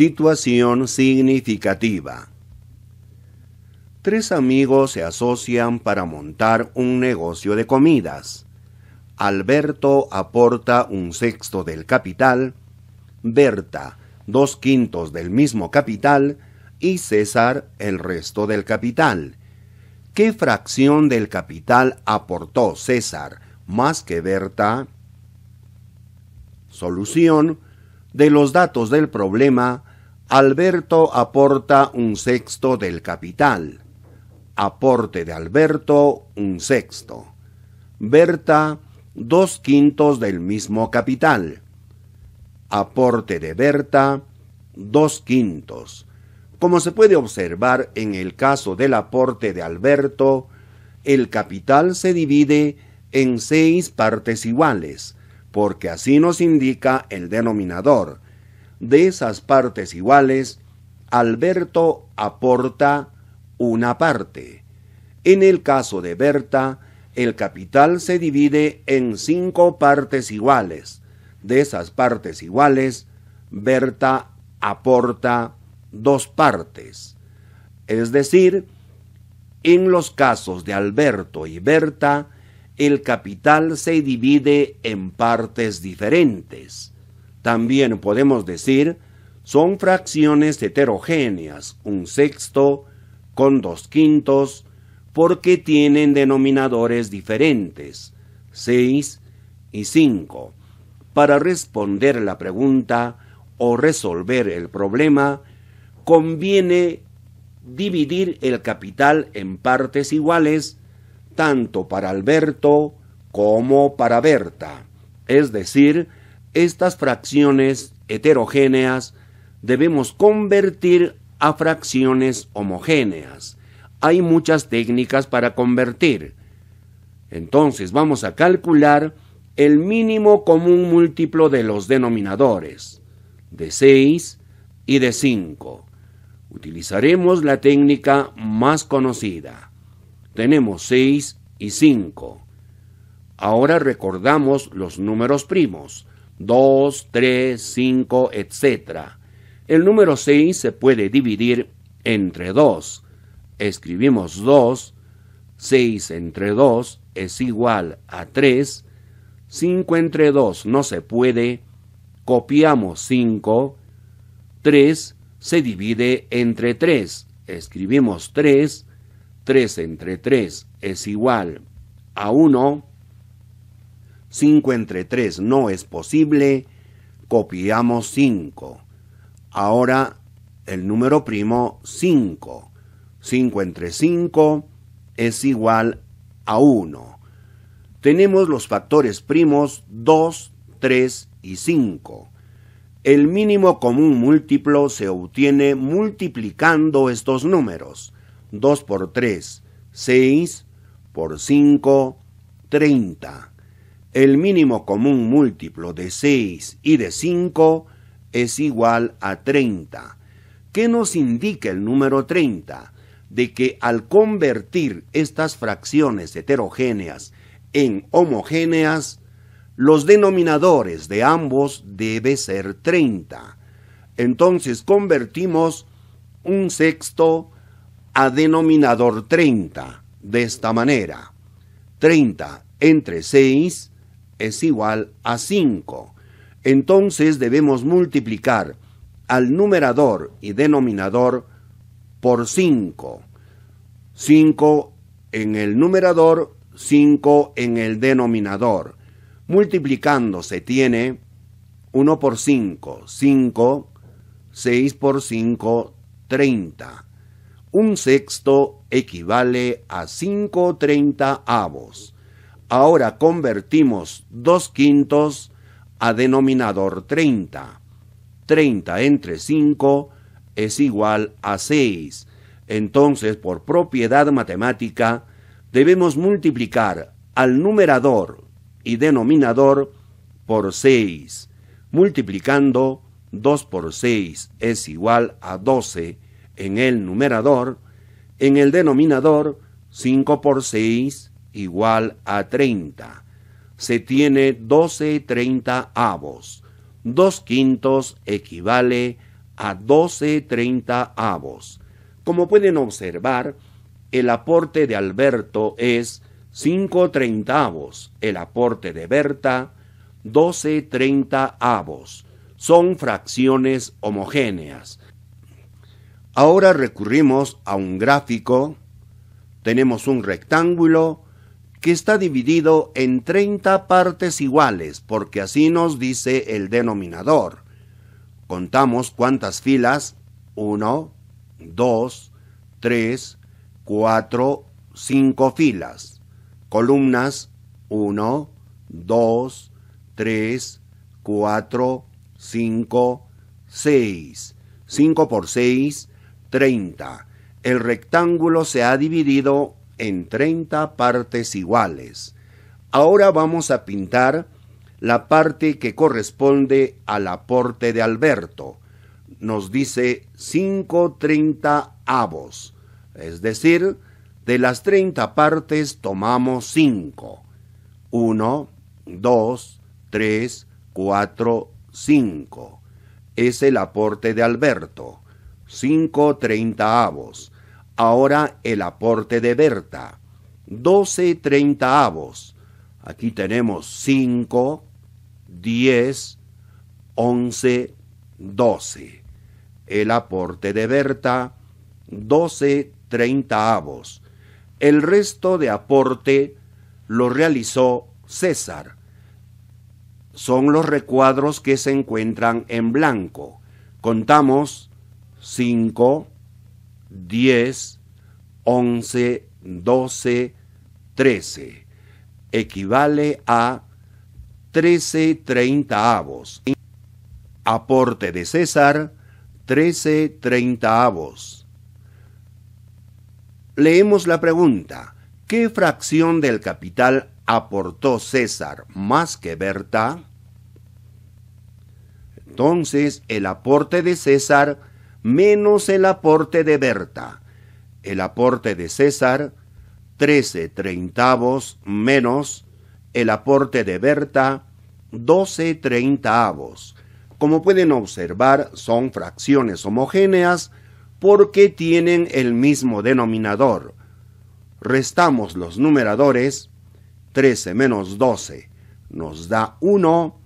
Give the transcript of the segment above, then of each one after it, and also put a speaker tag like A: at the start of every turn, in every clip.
A: situación significativa. Tres amigos se asocian para montar un negocio de comidas. Alberto aporta un sexto del capital, Berta dos quintos del mismo capital y César el resto del capital. ¿Qué fracción del capital aportó César más que Berta? Solución de los datos del problema Alberto aporta un sexto del capital. Aporte de Alberto un sexto. Berta dos quintos del mismo capital. Aporte de Berta dos quintos. Como se puede observar en el caso del aporte de Alberto, el capital se divide en seis partes iguales, porque así nos indica el denominador de esas partes iguales, Alberto aporta una parte. En el caso de Berta, el capital se divide en cinco partes iguales. De esas partes iguales, Berta aporta dos partes. Es decir, en los casos de Alberto y Berta, el capital se divide en partes diferentes también podemos decir, son fracciones heterogéneas, un sexto con dos quintos, porque tienen denominadores diferentes, seis y cinco. Para responder la pregunta o resolver el problema, conviene dividir el capital en partes iguales, tanto para Alberto como para Berta, es decir, estas fracciones heterogéneas debemos convertir a fracciones homogéneas. Hay muchas técnicas para convertir. Entonces vamos a calcular el mínimo común múltiplo de los denominadores, de 6 y de 5. Utilizaremos la técnica más conocida. Tenemos 6 y 5. Ahora recordamos los números primos. 2, 3, 5, etc. El número 6 se puede dividir entre 2. Escribimos 2, 6 entre 2 es igual a 3, 5 entre 2 no se puede, copiamos 5, 3 se divide entre 3, escribimos 3, 3 entre 3 es igual a 1, 5 entre 3 no es posible, copiamos 5. Ahora el número primo 5. 5 entre 5 es igual a 1. Tenemos los factores primos 2, 3 y 5. El mínimo común múltiplo se obtiene multiplicando estos números. 2 por 3, 6, por 5, 30 el mínimo común múltiplo de 6 y de 5 es igual a 30. ¿Qué nos indica el número 30? De que al convertir estas fracciones heterogéneas en homogéneas, los denominadores de ambos debe ser 30. Entonces convertimos un sexto a denominador 30 de esta manera. 30 entre 6 es igual a 5. Entonces debemos multiplicar al numerador y denominador por 5. 5 en el numerador, 5 en el denominador. Multiplicando se tiene 1 por 5, 5, 6 por 5, 30. Un sexto equivale a 5 30 avos ahora convertimos 2 quintos a denominador 30. 30 entre 5 es igual a 6. Entonces, por propiedad matemática, debemos multiplicar al numerador y denominador por 6. Multiplicando 2 por 6 es igual a 12 en el numerador. En el denominador, 5 por 6 igual a 30. Se tiene 12 30 avos. 2 quintos equivale a 12 30 avos. Como pueden observar, el aporte de Alberto es 5 avos. El aporte de Berta, 12 30 avos. Son fracciones homogéneas. Ahora recurrimos a un gráfico. Tenemos un rectángulo que está dividido en 30 partes iguales, porque así nos dice el denominador. Contamos cuántas filas, 1, 2, 3, 4, 5 filas. Columnas, 1, 2, 3, 4, 5, 6. 5 por 6, 30. El rectángulo se ha dividido en 30 partes iguales. Ahora vamos a pintar la parte que corresponde al aporte de Alberto. Nos dice 530 avos, es decir, de las 30 partes tomamos 5. 1, 2, 3, 4, 5. Es el aporte de Alberto. 5 30 avos. Ahora el aporte de Berta. 12 30 avos. Aquí tenemos 5, 10, 11, 12. El aporte de Berta, 12 30 avos. El resto de aporte lo realizó César. Son los recuadros que se encuentran en blanco. Contamos 5, 10, 11, 12, 13. Equivale a 13 avos. Aporte de César, 13 avos. Leemos la pregunta. ¿Qué fracción del capital aportó César más que Berta? Entonces, el aporte de César menos el aporte de Berta. El aporte de César, 13 treintavos menos el aporte de Berta, 12 treintavos. Como pueden observar, son fracciones homogéneas porque tienen el mismo denominador. Restamos los numeradores, 13 menos 12 nos da 1,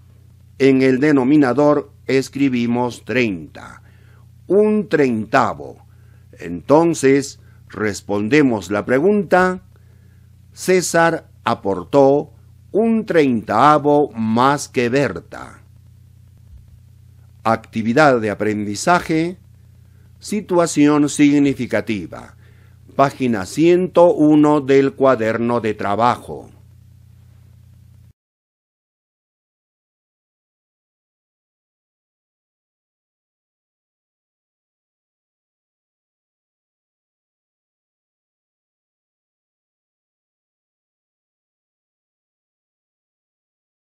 A: en el denominador escribimos 30 un treintavo. Entonces, respondemos la pregunta, César aportó un treintavo más que Berta. Actividad de aprendizaje, situación significativa. Página 101 del cuaderno de trabajo.